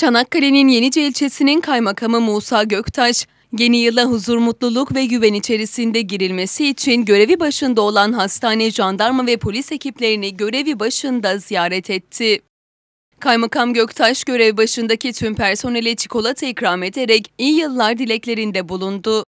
Çanakkale'nin Yenice ilçesinin kaymakamı Musa Göktaş, yeni yıla huzur, mutluluk ve güven içerisinde girilmesi için görevi başında olan hastane, jandarma ve polis ekiplerini görevi başında ziyaret etti. Kaymakam Göktaş görev başındaki tüm personele çikolata ikram ederek iyi yıllar dileklerinde bulundu.